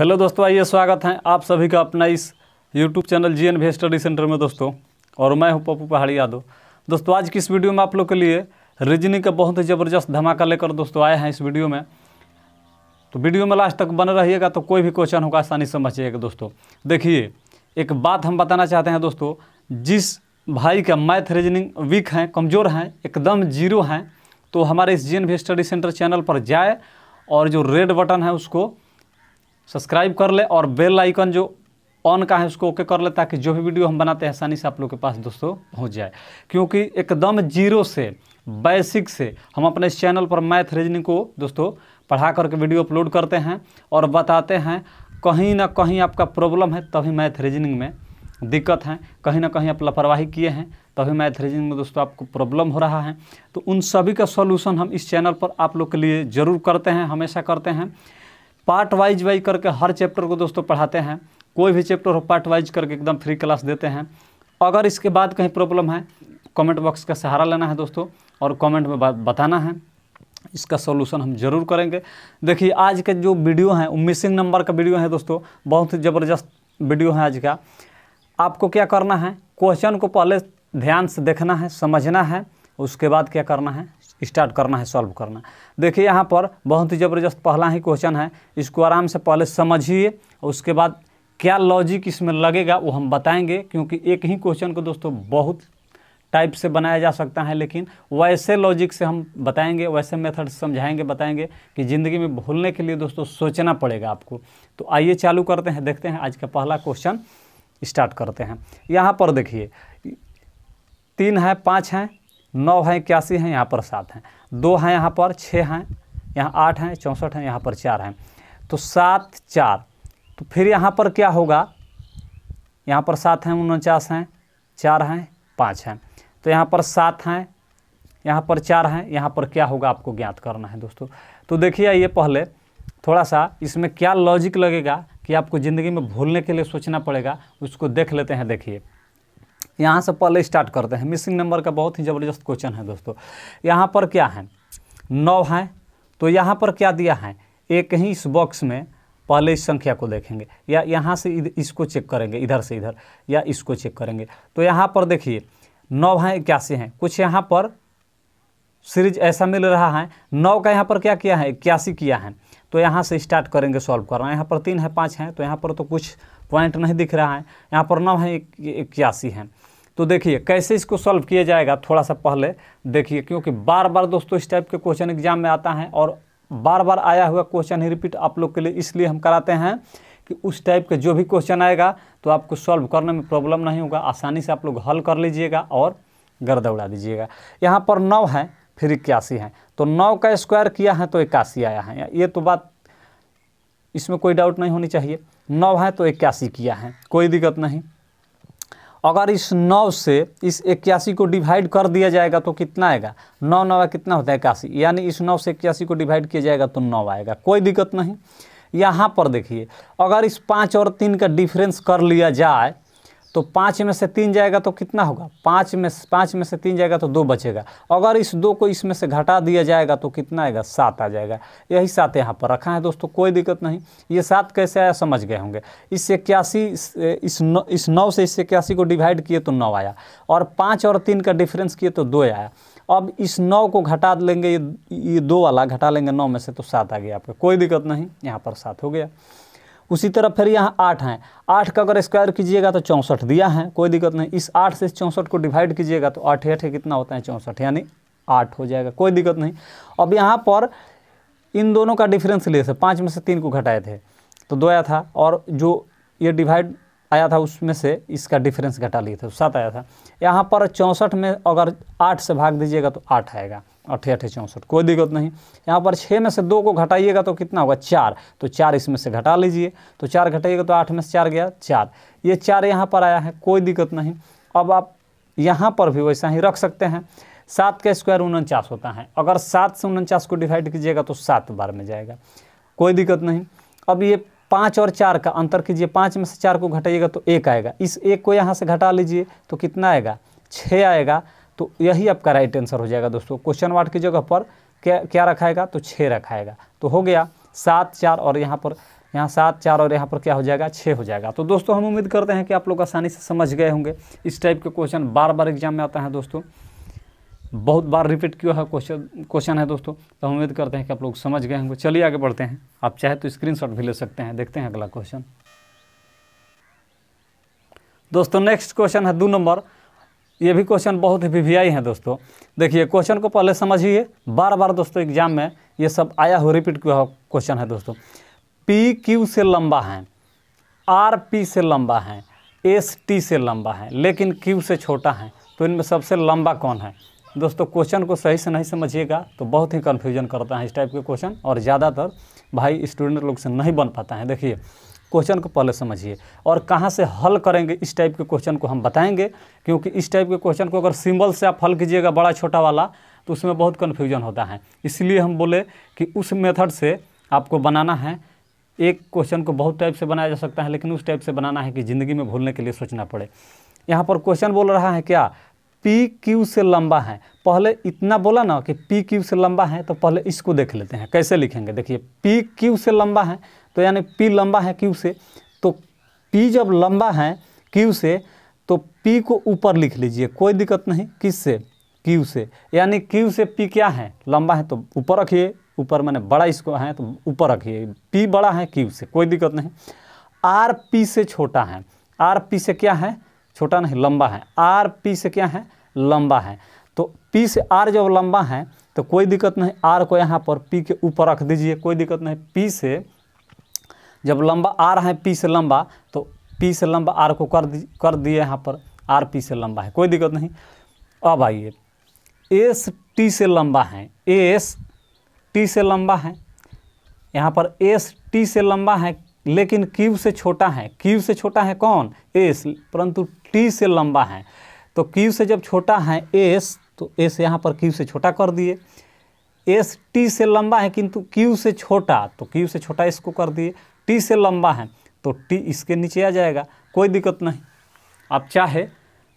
hello दोस्तों आइए स्वागत है आप सभी का अपना इस YouTube channel G N study centre में दोस्तों और मैं हूं पप्पू पहाड़ी यादव दोस्तों आज की इस वीडियो में आप लोग के लिए रीजनिंग का बहुत ही ज़बरदस्त धमाका लेकर दोस्तों आए हैं इस वीडियो में तो वीडियो में लास्ट तक बने रहिएगा तो कोई भी क्वेश्चन होगा आसानी समझिएगा दोस्तों देखिए एक बात हम बताना चाहते हैं दोस्तों जिस भाई का मैथ रीजनिंग वीक हैं कमज़ोर हैं एकदम जीरो हैं तो हमारे इस G N study centre channel पर जाए और जो रेड बटन है उसको सब्सक्राइब कर ले और बेल आइकन जो ऑन का है उसको ओके कर ले ताकि जो भी वीडियो हम बनाते हैं आसानी से आप लोग के पास दोस्तों पहुंच जाए क्योंकि एकदम जीरो से बेसिक से हम अपने इस चैनल पर मैथ रीजनिंग को दोस्तों पढ़ा करके वीडियो अपलोड करते हैं और बताते हैं कहीं ना कहीं आपका प्रॉब्लम है तभी मैथ रीजनिंग में दिक्कत है कहीं ना कहीं आप लापरवाही किए हैं तभी मैथ रीजनिंग में दोस्तों आपको प्रॉब्लम हो रहा है तो उन सभी का सॉल्यूशन हम इस चैनल पर आप लोग के लिए ज़रूर करते हैं हमेशा करते हैं पार्ट वाइज वाइज करके हर चैप्टर को दोस्तों पढ़ाते हैं कोई भी चैप्टर हो पार्ट वाइज करके एकदम फ्री क्लास देते हैं अगर इसके बाद कहीं प्रॉब्लम है कमेंट बॉक्स का सहारा लेना है दोस्तों और कमेंट में बात बताना है इसका सॉल्यूशन हम जरूर करेंगे देखिए आज के जो वीडियो हैं वो मिसिंग नंबर का वीडियो है दोस्तों बहुत ही ज़बरदस्त वीडियो है आज का आपको क्या करना है क्वेश्चन को पहले ध्यान से देखना है समझना है उसके बाद क्या करना है स्टार्ट करना है सॉल्व करना देखिए यहाँ पर बहुत ही ज़बरदस्त पहला ही क्वेश्चन है इसको आराम से पहले समझिए उसके बाद क्या लॉजिक इसमें लगेगा वो हम बताएंगे क्योंकि एक ही क्वेश्चन को दोस्तों बहुत टाइप से बनाया जा सकता है लेकिन वैसे लॉजिक से हम बताएंगे वैसे मेथड समझाएंगे बताएंगे कि ज़िंदगी में भूलने के लिए दोस्तों सोचना पड़ेगा आपको तो आइए चालू करते हैं देखते हैं आज का पहला क्वेश्चन स्टार्ट करते हैं यहाँ पर देखिए तीन है पाँच हैं नौ हैं इक्यासी हैं यहाँ पर सात हैं दो हैं यहाँ पर छः हैं यहाँ आठ हैं चौंसठ हैं यहाँ पर चार हैं तो सात चार तो फिर यहाँ पर क्या होगा यहाँ पर सात हैं उनचास हैं चार हैं पाँच हैं तो यहाँ पर सात हैं यहाँ पर चार हैं यहाँ पर क्या होगा आपको ज्ञात करना है दोस्तों तो देखिए ये पहले थोड़ा सा इसमें क्या लॉजिक लगेगा कि आपको ज़िंदगी में भूलने के लिए सोचना पड़ेगा उसको देख लेते हैं देखिए यहाँ से पहले स्टार्ट करते हैं मिसिंग नंबर का बहुत ही ज़बरदस्त क्वेश्चन है दोस्तों यहाँ पर क्या है नौ है तो यहाँ पर क्या दिया है एक ही इस बॉक्स में पहले इस संख्या को देखेंगे या यहाँ से इसको चेक करेंगे इधर से इधर या इसको चेक करेंगे तो यहाँ पर देखिए नौ हैं इक्यासी हैं कुछ यहाँ पर सीरीज ऐसा मिल रहा है नौ का यहाँ पर क्या किया है इक्यासी किया है तो यहाँ से स्टार्ट करेंगे सॉल्व करना यहाँ पर तीन है पाँच हैं तो यहाँ पर तो कुछ पॉइंट नहीं दिख रहा है यहाँ पर नौ है इक्यासी हैं तो देखिए कैसे इसको सॉल्व किया जाएगा थोड़ा सा पहले देखिए क्योंकि बार बार दोस्तों इस टाइप के क्वेश्चन एग्जाम में आता है और बार बार आया हुआ क्वेश्चन ही रिपीट आप लोग के लिए इसलिए हम कराते हैं कि उस टाइप के जो भी क्वेश्चन आएगा तो आपको सॉल्व करने में प्रॉब्लम नहीं होगा आसानी से आप लोग हल कर लीजिएगा और गर्द उड़ा दीजिएगा यहाँ पर नौ है फिर इक्यासी है तो नौ का स्क्वायर किया है तो इक्यासी आया है ये तो बात इसमें कोई डाउट नहीं होनी चाहिए नौ है तो इक्यासी किया है कोई दिक्कत नहीं अगर इस नौ से इस इक्यासी को डिवाइड कर दिया जाएगा तो कितना आएगा नौ नौ कितना होता है इक्यासी यानी इस नौ से इक्यासी को डिवाइड किया जाएगा तो नौ आएगा कोई दिक्कत नहीं यहाँ पर देखिए अगर इस पाँच और तीन का डिफरेंस कर लिया जाए तो पाँच में से तीन जाएगा तो कितना होगा पाँच में पाँच में से तीन जाएगा तो दो बचेगा अगर इस दो को इसमें से घटा दिया जाएगा तो कितना आएगा सात आ जाएगा यही सात यहाँ पर रखा है दोस्तों कोई दिक्कत नहीं ये सात कैसे आया समझ गए होंगे इस इक्यासी इस नौ इस नौ से इस इक्यासी को डिवाइड किए तो नौ आया और पाँच और तीन का डिफरेंस किए तो दो आया अब इस नौ को घटा लेंगे ये ये दो वाला घटा लेंगे नौ में से तो सात आ गया आपका कोई दिक्कत नहीं यहाँ पर सात हो गया उसी तरह फिर यहाँ आठ हैं आठ का अगर स्क्वायर कीजिएगा तो चौंसठ दिया है कोई दिक्कत नहीं इस आठ से चौंसठ को डिवाइड कीजिएगा तो आठ आठ कितना होता है चौंसठ यानी आठ हो जाएगा कोई दिक्कत नहीं अब यहाँ पर इन दोनों का डिफरेंस ले से पाँच में से तीन को घटाए थे तो दो आया था और जो ये डिवाइड आया था उसमें से इसका डिफरेंस घटा लिए थे सात आया था यहाँ पर चौंसठ में अगर आठ से भाग दीजिएगा तो आठ आएगा अठे अठे चौंसठ कोई दिक्कत नहीं यहाँ पर छः में से दो को घटाइएगा तो कितना होगा चार तो चार इसमें से घटा लीजिए तो चार घटाइएगा तो आठ में से चार गया चार ये चार यहाँ पर आया है कोई दिक्कत नहीं अब आप यहाँ पर भी वैसा ही रख सकते हैं सात का स्क्वायर उनचास होता है अगर सात से उनचास को डिवाइड कीजिएगा तो सात बार में जाएगा कोई दिक्कत नहीं अब ये पाँच और चार का अंतर कीजिए पाँच में से चार को घटाइएगा तो एक आएगा इस एक को यहाँ से घटा लीजिए तो कितना आएगा छः आएगा तो यही आपका राइट आंसर हो जाएगा दोस्तों क्वेश्चन वार्ड की जगह पर क्या क्या रखाएगा तो छः रखाएगा तो हो गया सात चार और यहाँ पर यहाँ सात चार और यहाँ पर क्या हो जाएगा छः हो जाएगा तो दोस्तों हम उम्मीद करते हैं कि आप लोग आसानी से समझ गए होंगे इस टाइप के क्वेश्चन बार बार एग्जाम में आता है दोस्तों बहुत बार रिपीट किया है क्वेश्चन क्वेश्चन है दोस्तों तो हम उम्मीद करते हैं कि आप लोग समझ गए होंगे चलिए आगे बढ़ते हैं आप चाहे तो स्क्रीनशॉट भी ले सकते हैं देखते हैं अगला क्वेश्चन दोस्तों नेक्स्ट क्वेश्चन है दो नंबर ये भी क्वेश्चन बहुत ही वी है दोस्तों देखिए क्वेश्चन को पहले समझिए बार बार दोस्तों एग्जाम में ये सब आया हुआ रिपीट हुआ क्वेश्चन है दोस्तों पी क्यू से लंबा है आर पी से लंबा है एस टी से लंबा है लेकिन क्यू से छोटा है तो इनमें सबसे लंबा कौन है दोस्तों क्वेश्चन को सही से नहीं समझिएगा तो बहुत ही कन्फ्यूजन करता है इस टाइप के क्वेश्चन और ज़्यादातर भाई स्टूडेंट लोग से नहीं बन पाता है देखिए क्वेश्चन को पहले समझिए और कहाँ से हल करेंगे इस टाइप के क्वेश्चन को हम बताएंगे क्योंकि इस टाइप के क्वेश्चन को अगर सिंबल से आप हल कीजिएगा बड़ा छोटा वाला तो उसमें बहुत कन्फ्यूजन होता है इसलिए हम बोले कि उस मेथड से आपको बनाना है एक क्वेश्चन को बहुत टाइप से बनाया जा सकता है लेकिन उस टाइप से बनाना है कि ज़िंदगी में भूलने के लिए सोचना पड़े यहाँ पर क्वेश्चन बोल रहा है क्या पी क्यू से लंबा है पहले इतना बोला ना कि पी क्यू से लंबा है तो पहले इसको देख लेते हैं कैसे लिखेंगे देखिए पी क्यू से लंबा है तो यानी पी लंबा है क्यू से तो पी जब लंबा है क्यू से तो पी को ऊपर लिख लीजिए कोई दिक्कत नहीं किस से क्यू से यानी क्यू से पी क्या है लंबा है तो ऊपर रखिए ऊपर मैंने बड़ा इसको है तो ऊपर रखिए पी बड़ा है क्यू से कोई दिक्कत नहीं आर पी से छोटा है आर पी से क्या है छोटा नहीं लंबा है आर पी से क्या है लंबा है तो पी से आर जब लंबा है तो कोई दिक्कत नहीं आर को यहाँ पर पी के ऊपर रख दीजिए कोई दिक्कत नहीं पी से जब लंबा आर है पी से लंबा तो पी से लंबा आर को कर दी कर दिए यहाँ पर आर पी से लंबा है कोई दिक्कत नहीं अब आइए एस टी से लंबा है एस टी से लंबा है यहाँ पर एस टी से लंबा है लेकिन क्यूब से छोटा है क्यूब से छोटा है कौन एस परंतु टी से लंबा है तो क्यूब से जब छोटा है एस तो एस यहाँ पर क्यूब से छोटा कर दिए एस टी से लंबा है किंतु क्यू से छोटा तो क्यू से छोटा इसको कर दिए टी से लंबा है तो टी इसके नीचे आ जाएगा कोई दिक्कत नहीं आप चाहे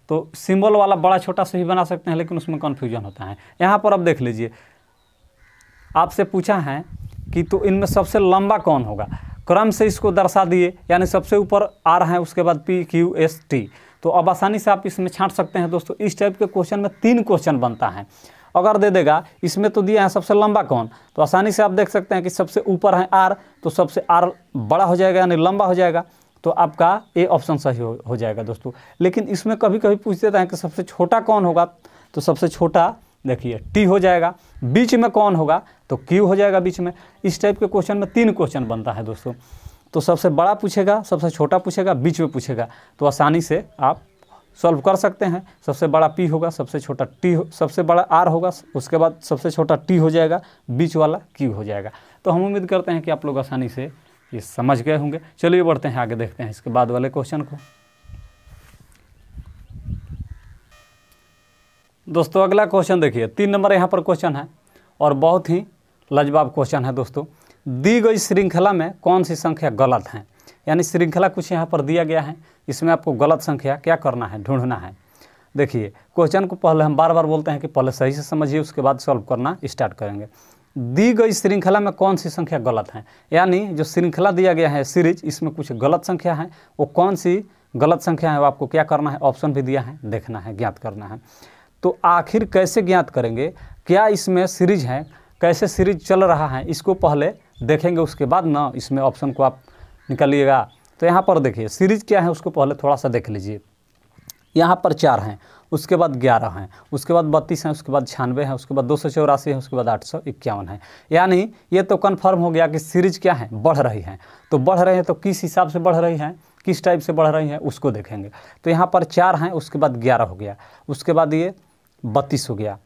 तो सिंबल वाला बड़ा छोटा से भी बना सकते हैं लेकिन उसमें कन्फ्यूजन होता है यहाँ पर आप देख लीजिए आपसे पूछा है कि तो इनमें सबसे लंबा कौन होगा क्रम से इसको दर्शा दिए यानी सबसे ऊपर आ रहा है उसके बाद पी क्यू एस टी तो अब आसानी से आप इसमें छांट सकते हैं दोस्तों इस टाइप के क्वेश्चन में तीन क्वेश्चन बनता है अगर दे देगा इसमें तो दिया है सबसे लंबा कौन तो आसानी से आप देख सकते हैं कि सबसे ऊपर है आर तो सबसे आर बड़ा हो जाएगा यानी लंबा हो जाएगा तो आपका ए ऑप्शन सही हो, हो जाएगा दोस्तों लेकिन इसमें कभी कभी पूछ देता है कि सबसे छोटा कौन होगा तो सबसे छोटा देखिए टी हो जाएगा बीच में कौन होगा तो क्यू हो जाएगा बीच में इस टाइप के क्वेश्चन में तीन क्वेश्चन बनता है दोस्तों तो सबसे बड़ा पूछेगा सबसे छोटा पूछेगा बीच में पूछेगा तो आसानी से आप सॉल्व कर सकते हैं सबसे बड़ा पी होगा सबसे छोटा टी हो सबसे बड़ा आर होगा उसके बाद सबसे छोटा टी हो जाएगा बीच वाला क्यू हो जाएगा तो हम उम्मीद करते हैं कि आप लोग आसानी से ये समझ गए होंगे चलिए बढ़ते हैं आगे देखते हैं इसके बाद वाले क्वेश्चन को दोस्तों अगला क्वेश्चन देखिए तीन नंबर यहाँ पर क्वेश्चन है और बहुत ही लजवाब क्वेश्चन है दोस्तों दी गई श्रृंखला में कौन सी संख्या गलत है यानी श्रृंखला कुछ यहाँ पर दिया गया है इसमें आपको गलत संख्या क्या करना है ढूंढना है देखिए क्वेश्चन को पहले हम बार बार बोलते हैं कि पहले सही से समझिए उसके बाद सॉल्व करना स्टार्ट करेंगे दी गई श्रृंखला में कौन सी संख्या गलत है यानी जो श्रृंखला दिया गया है सीरीज इसमें कुछ गलत संख्या है वो कौन सी गलत संख्या है वो आपको क्या करना है ऑप्शन भी दिया है देखना है ज्ञात करना है तो आखिर कैसे ज्ञात करेंगे क्या इसमें सीरीज हैं कैसे सीरीज चल रहा है इसको पहले देखेंगे उसके बाद ना इसमें ऑप्शन को आप निकालिएगा तो यहाँ पर देखिए सीरीज क्या है उसको पहले थोड़ा सा देख लीजिए यहाँ पर चार हैं उसके बाद ग्यारह हैं उसके बाद बत्तीस हैं उसके बाद छियानवे हैं उसके बाद दो सौ चौरासी है उसके बाद आठ सौ इक्यावन है यानी ये तो कन्फर्म हो गया कि सीरीज क्या है बढ़ रही है तो बढ़ रहे हैं तो किस हिसाब से बढ़ रही हैं किस टाइप से बढ़ रही हैं उसको देखेंगे तो यहाँ पर चार हैं उसके बाद ग्यारह हो गया उसके बाद ये बत्तीस हो गया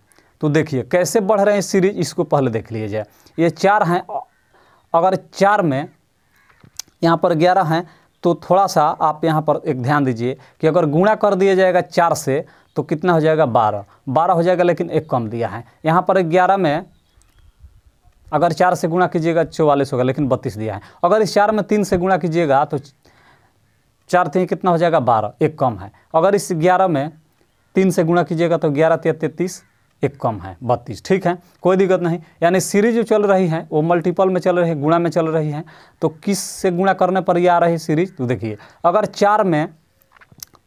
तो देखिए कैसे बढ़ रहे हैं सीरीज इसको पहले देख लिया जाए ये चार हैं अगर चार में यहाँ पर ग्यारह हैं तो थोड़ा सा आप यहाँ पर एक ध्यान दीजिए कि अगर गुणा कर दिया जाएगा चार से तो कितना हो जाएगा बारह बारह हो जाएगा लेकिन एक कम दिया है यहाँ पर ग्यारह में अगर चार से गुणा कीजिएगा चौवालीस होगा लेकिन बत्तीस दिया है अगर इस चार में तीन से गुणा कीजिएगा तो चार तीन कितना हो जाएगा बारह एक कम है अगर इस ग्यारह में तीन से गुणा कीजिएगा तो ग्यारह या तैतीस एक कम है बत्तीस ठीक है कोई दिक्कत नहीं यानी सीरीज जो चल रही है वो मल्टीपल में चल रही है गुणा में चल रही है तो किस से गुणा करने पर ये आ रही सीरीज तो देखिए अगर चार में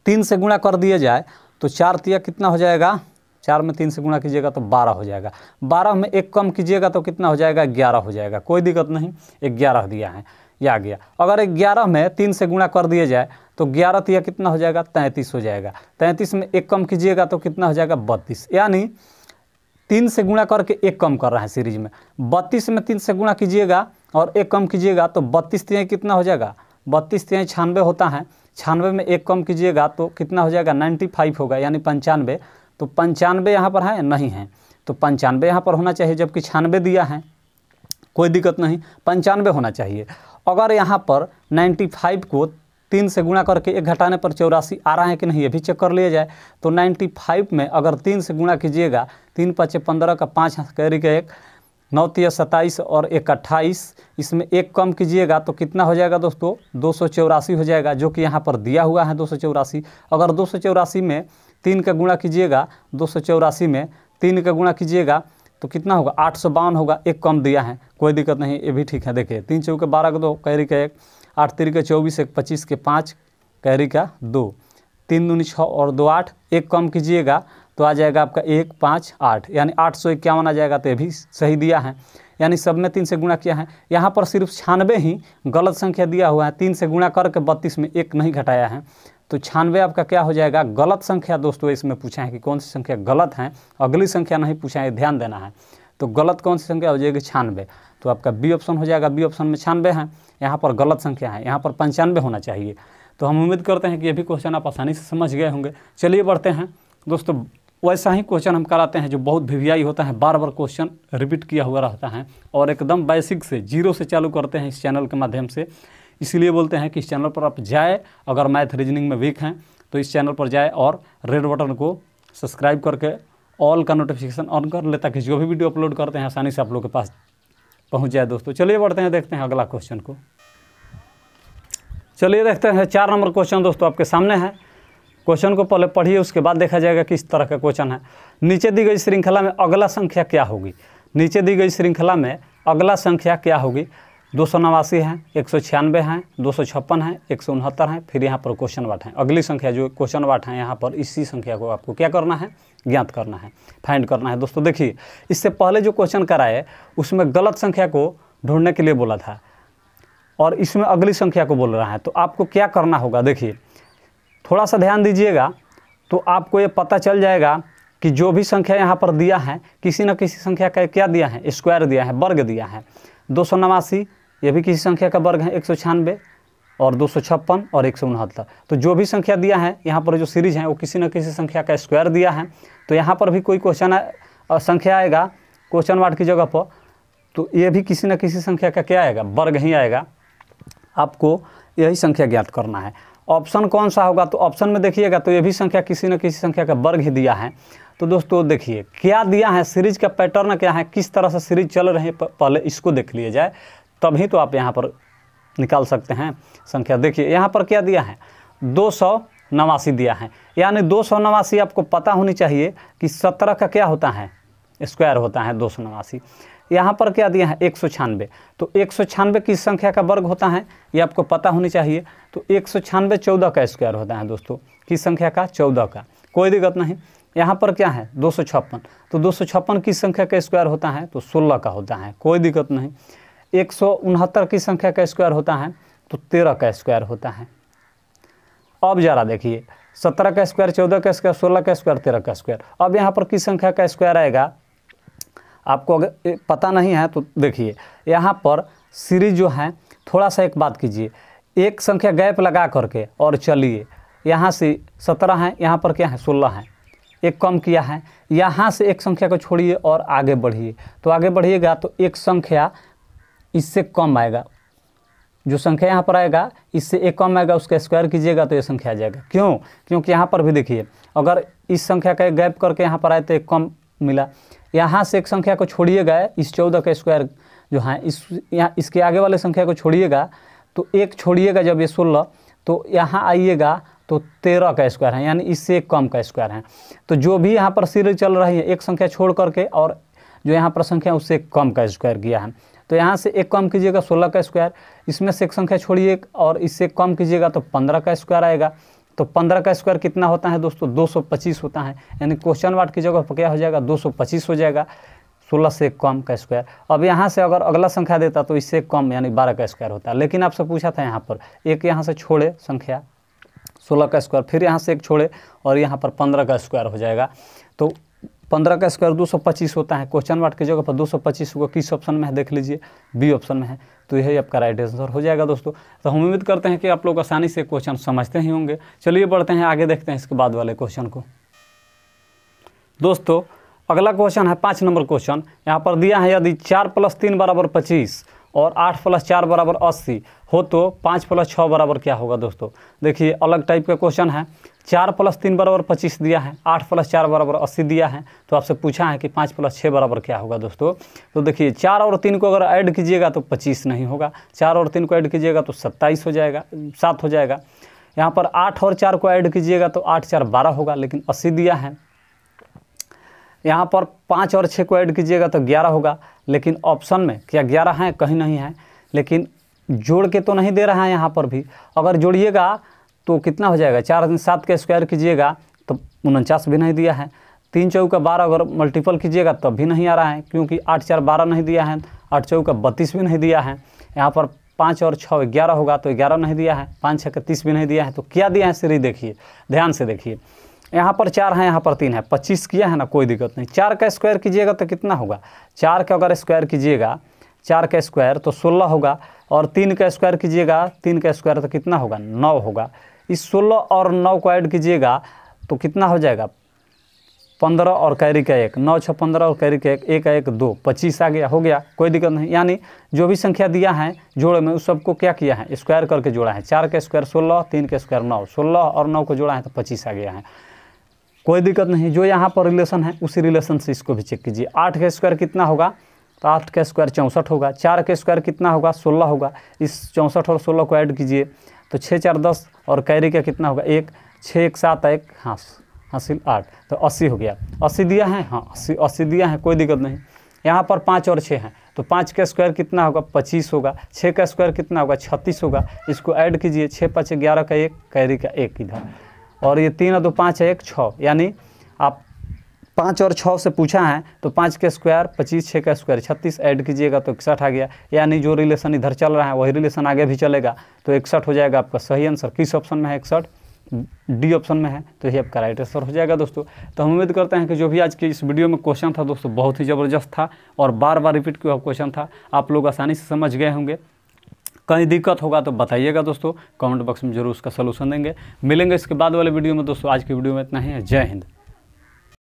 तीन से गुणा कर दिया जाए तो चार तिया कितना हो जाएगा चार में तीन से गुणा कीजिएगा तो बारह हो जाएगा बारह में एक कम कीजिएगा तो कितना हो जाएगा ग्यारह हो जाएगा कोई दिक्कत नहीं ग्यारह दिया है या आ गया अगर ग्यारह में तीन से गुणा कर दिया जाए तो ग्यारह तिया तो कितना हो जाएगा तैंतीस हो जाएगा तैंतीस में एक कम कीजिएगा तो कितना हो जाएगा बत्तीस यानी तीन से गुणा करके एक कम कर रहा है सीरीज में बत्तीस में तीन से गुणा कीजिएगा और एक कम कीजिएगा तो बत्तीस तिया कितना हो जाएगा बत्तीस तिया छियानवे होता है छियानवे में एक कम कीजिएगा तो कितना हो जाएगा नाइन्टी फाइव होगा यानी पंचानवे तो पंचानवे यहाँ पर है नहीं है तो पंचानवे यहाँ पर होना चाहिए जबकि छियानवे दिया है कोई दिक्कत नहीं पंचानवे होना चाहिए अगर यहाँ पर 95 को तीन से गुणा करके एक घटाने पर चौरासी आ रहा है कि नहीं ये भी चेक कर लिया जाए तो नाइन्टी फाइव में अगर तीन से गुणा कीजिएगा तीन पाँच पंद्रह का पाँच कैरी के एक नौ तीय सत्ताईस और एक अट्ठाईस इसमें एक कम कीजिएगा तो कितना हो जाएगा दोस्तों दो सौ चौरासी हो जाएगा जो कि यहाँ पर दिया हुआ है दो सौ चौरासी अगर दो सौ चौरासी में तीन का गुणा कीजिएगा दो सौ चौरासी में तीन का गुणा कीजिएगा तो कितना होगा आठ सौ बावन होगा एक कम दिया है कोई दिक्कत नहीं ये भी ठीक है देखिए तीन चौके बारह का दो रही का एक आठ तिर का चौबीस एक पच्चीस के पाँच कैरी का दो तीन दूनी छः और दो आठ एक कम कीजिएगा तो आ जाएगा आपका एक पाँच आठ यानी आठ सौ इक्यावन आ जाएगा तो ये भी सही दिया है यानी सब में तीन से गुणा किया है यहाँ पर सिर्फ छानवे ही गलत संख्या दिया हुआ है तीन से गुणा करके बत्तीस में एक नहीं घटाया है तो छानवे आपका क्या हो जाएगा गलत संख्या दोस्तों इसमें पूछा है कि कौन सी संख्या गलत है अगली संख्या नहीं पूछा है ध्यान देना है तो गलत कौन सी संख्या हो जाएगी छानवे तो आपका बी ऑप्शन हो जाएगा बी ऑप्शन में छियानवे है यहाँ पर गलत संख्या है यहाँ पर पंचानवे होना चाहिए तो हम उम्मीद करते हैं कि ये भी क्वेश्चन आप आसानी से समझ गए होंगे चलिए बढ़ते हैं दोस्तों वैसा ही क्वेश्चन हम कराते हैं जो बहुत भिवियाई होता है बार बार क्वेश्चन रिपीट किया हुआ रहता है और एकदम बेसिक से जीरो से चालू करते हैं इस चैनल के माध्यम से इसीलिए बोलते हैं कि इस चैनल पर आप जाए अगर मैथ रीजनिंग में वीक हैं तो इस चैनल पर जाए और रेड बटन को सब्सक्राइब करके ऑल का नोटिफिकेशन ऑन कर ले ताकि जो भी वीडियो अपलोड करते हैं आसानी से आप लोग के पास पहुंच जाए दोस्तों चलिए बढ़ते हैं देखते हैं अगला क्वेश्चन को चलिए देखते हैं चार नंबर क्वेश्चन दोस्तों आपके सामने है क्वेश्चन को पहले पढ़िए उसके बाद देखा जाएगा किस तरह का क्वेश्चन है नीचे दी गई श्रृंखला में अगला संख्या क्या होगी नीचे दी गई श्रृंखला में अगला संख्या क्या होगी दो सौ नवासी हैं एक सौ छियानवे हैं दो सौ छप्पन हैं एक सौ उनहत्तर हैं फिर यहाँ पर क्वेश्चन वाट हैं अगली संख्या जो क्वेश्चन वाट हैं यहाँ पर इसी संख्या को आपको क्या करना है ज्ञात करना है फाइंड करना है दोस्तों देखिए इससे पहले जो क्वेश्चन कराए उसमें गलत संख्या को ढूंढने के लिए बोला था और इसमें अगली संख्या को बोल रहा है तो आपको क्या करना होगा देखिए थोड़ा सा ध्यान दीजिएगा तो आपको ये पता चल जाएगा कि जो भी संख्या यहाँ पर दिया है किसी न किसी संख्या का क्या दिया है स्क्वायर दिया है वर्ग दिया है दो सौ नवासी ये भी किसी संख्या का वर्ग है एक सौ छियानवे और दो सौ छप्पन और एक सौ उनहत्तर तो जो भी संख्या दिया है यहाँ पर जो सीरीज है वो किसी न किसी संख्या का स्क्वायर दिया है तो यहाँ पर भी कोई क्वेश्चन संख्या आएगा क्वेश्चन वार्ड की जगह पर तो ये भी किसी न किसी संख्या का क्या आएगा वर्ग ही आएगा आपको यही संख्या ज्ञात करना है ऑप्शन कौन सा होगा तो ऑप्शन में देखिएगा तो ये भी संख्या किसी न किसी संख्या का वर्ग ही दिया है तो दोस्तों देखिए क्या दिया है सीरीज का पैटर्न क्या है किस तरह से सीरीज चल रहे हैं पहले इसको देख लिया जाए तभी तो आप यहाँ पर निकाल सकते हैं संख्या देखिए यहाँ पर क्या दिया है दो सौ नवासी दिया है यानी दो सौ नवासी आपको पता होनी चाहिए कि सत्रह का क्या होता है स्क्वायर होता है दो सौ नवासी यहाँ पर क्या दिया है एक सौ छियानवे तो एक सौ छियानवे किस संख्या का वर्ग होता है ये आपको पता होनी चाहिए तो एक सौ छियानवे चौदह का स्क्वायर होता है दोस्तों किस संख्या का चौदह का कोई दिक्कत नहीं यहाँ पर क्या है दो सौ छप्पन तो दो सौ छप्पन किस संख्या का स्क्वायर होता है तो सोलह का होता है कोई दिक्कत नहीं एक की संख्या का स्क्वायर होता है तो तेरह का स्क्वायर होता है अब ज़रा देखिए सत्रह का स्क्वायर चौदह का स्क्वायर सोलह का स्क्वायर तेरह का स्क्वायर अब यहाँ पर किस संख्या का स्क्वायर आएगा आपको अगर पता नहीं है तो देखिए यहाँ पर सीरीज जो है थोड़ा सा एक बात कीजिए एक संख्या गैप लगा करके और चलिए यहाँ से सत्रह है यहाँ पर क्या है सोलह है एक कम किया है यहाँ से एक संख्या को छोड़िए और आगे बढ़िए तो आगे बढ़िएगा तो एक संख्या इससे कम आएगा जो संख्या यहाँ पर आएगा इससे एक कम आएगा उसका स्क्वायर कीजिएगा तो ये संख्या आ जाएगा क्यों क्योंकि यहाँ पर भी देखिए अगर इस संख्या का गैप करके यहाँ पर आए तो एक कम मिला यहाँ से एक संख्या को छोड़िएगा इस चौदह का स्क्वायर जो है इस यहाँ इसके आगे वाले संख्या को छोड़िएगा तो एक छोड़िएगा जब ये सोलह तो यहाँ आइएगा तो तेरह का स्क्वायर है यानी इससे एक कम का स्क्वायर है तो जो भी यहाँ पर सीरीज चल रही है एक संख्या छोड़ करके और जो यहाँ पर संख्या उससे कम का स्क्वायर किया है तो यहाँ से एक कम कीजिएगा सोलह का स्क्वायर इसमें से एक संख्या छोड़िए और इससे कम कीजिएगा तो पंद्रह का स्क्वायर आएगा तो पंद्रह का स्क्वायर कितना होता है दोस्तों दो सौ पच्चीस होता है यानी क्वेश्चन वार्ड की जगह पर क्या हो जाएगा दो सौ पच्चीस हो जाएगा सोलह से कम का स्क्वायर अब यहाँ से अगर अगला संख्या देता तो इससे कम यानी बारह का स्क्वायर होता लेकिन आपसे पूछा था यहाँ पर एक यहाँ से छोड़े संख्या सोलह का स्क्वायर फिर यहाँ से एक छोड़े और यहाँ पर पंद्रह का स्क्वायर हो जाएगा तो पंद्रह का स्क्वायर दो सौ पच्चीस होता है क्वेश्चन वार्ड की जगह पर दो सौ पच्चीस होगा किस ऑप्शन में है देख लीजिए बी ऑप्शन में है तो यही आपका राइट आंसर हो जाएगा दोस्तों तो हम उम्मीद करते हैं कि आप लोग आसानी से क्वेश्चन समझते ही होंगे चलिए बढ़ते हैं आगे देखते हैं इसके बाद वाले क्वेश्चन को दोस्तों अगला क्वेश्चन है पाँच नंबर क्वेश्चन यहाँ पर दिया है यदि चार प्लस तीन बराबर पच्चीस और आठ प्लस चार बराबर अस्सी हो तो पाँच प्लस छः बराबर क्या होगा दोस्तों देखिए अलग टाइप का क्वेश्चन है चार प्लस तीन बराबर पच्चीस दिया है आठ प्लस चार बराबर अस्सी दिया है तो आपसे पूछा है कि पाँच प्लस छः बराबर क्या होगा दोस्तों तो देखिए चार और तीन को अगर ऐड कीजिएगा तो पच्चीस नहीं होगा चार और तीन को ऐड कीजिएगा तो सत्ताईस हो जाएगा सात हो जाएगा यहाँ पर आठ और चार को ऐड कीजिएगा तो आठ चार बारह होगा लेकिन अस्सी दिया है यहाँ पर पाँच और छः को ऐड कीजिएगा तो ग्यारह होगा लेकिन ऑप्शन में क्या ग्यारह हैं कहीं नहीं है लेकिन जोड़ के तो नहीं दे रहा है यहाँ पर भी अगर जोड़िएगा तो कितना हो जाएगा चार सात का स्क्वायर कीजिएगा तो उनचास भी नहीं दिया है तीन चौ का बारह अगर मल्टीपल कीजिएगा तब भी नहीं आ रहा है क्योंकि आठ चार बारह नहीं दिया है आठ चौ का बत्तीस भी नहीं दिया है यहाँ पर पाँच और छः ग्यारह होगा तो ग्यारह नहीं दिया है पाँच छः का तीस भी नहीं दिया है तो क्या दिया है सीरीज देखिए ध्यान से देखिए यहाँ पर चार है यहाँ पर तीन है पच्चीस किया है ना कोई दिक्कत नहीं चार का स्क्वायर कीजिएगा तो कितना होगा चार का अगर स्क्वायर कीजिएगा चार का स्क्वायर तो सोलह होगा और तीन का स्क्वायर कीजिएगा तीन का स्क्वायर तो कितना होगा नौ होगा इस सोलह और नौ को ऐड कीजिएगा तो कितना हो जाएगा पंद्रह और कैरी का एक नौ छः पंद्रह और कैरी का एक एक का एक दो पच्चीस आ गया हो गया कोई दिक्कत नहीं यानी जो भी संख्या दिया है जोड़े में उस सबको क्या किया है स्क्वायर करके जोड़ा है चार का स्क्वायर सोलह तीन का स्क्वायर नौ सोलह और नौ को जोड़ा है तो पच्चीस आ गया है कोई दिक्कत नहीं जो यहाँ पर रिलेशन है उसी रिलेशन से इसको भी चेक कीजिए आठ का स्क्वायर कितना होगा तो आठ का स्क्वायर चौंसठ होगा चार का स्क्वायर कितना होगा सोलह होगा इस चौंसठ और सोलह को ऐड कीजिए तो छः चार दस और कैरी का कितना होगा एक छः एक सात एक हाँ हासिल आठ तो अस्सी हो गया अस्सी दिया है हाँ अस्सी अस्सी दिया है कोई दिक्कत नहीं यहाँ पर पाँच और छः हैं तो पाँच का स्क्वायर कितना होगा पच्चीस होगा छः का स्क्वायर कितना होगा छत्तीस होगा इसको ऐड कीजिए छः पाँच ग्यारह का एक कैरी का एक इधर और ये तीन और दो पाँच है एक छः यानी आप पाँच और छः से पूछा है तो पाँच के स्क्वायर पच्चीस छः का स्क्वायर छत्तीस ऐड कीजिएगा तो इकसठ आ गया यानी जो रिलेशन इधर चल रहा है वही रिलेशन आगे भी चलेगा तो इकसठ हो जाएगा आपका सही आंसर किस ऑप्शन में है इकसठ डी ऑप्शन में है तो ये आपका राइट आंसर हो जाएगा दोस्तों तो हम उम्मीद करते हैं कि जो भी आज की इस वीडियो में क्वेश्चन था दोस्तों बहुत ही ज़बरदस्त था और बार बार रिपीट किया क्वेश्चन था आप लोग आसानी से समझ गए होंगे कहीं दिक्कत होगा तो बताइएगा दोस्तों कमेंट बॉक्स में जरूर उसका सलूशन देंगे मिलेंगे इसके बाद वाले वीडियो में दोस्तों आज की वीडियो में इतना ही है जय हिंद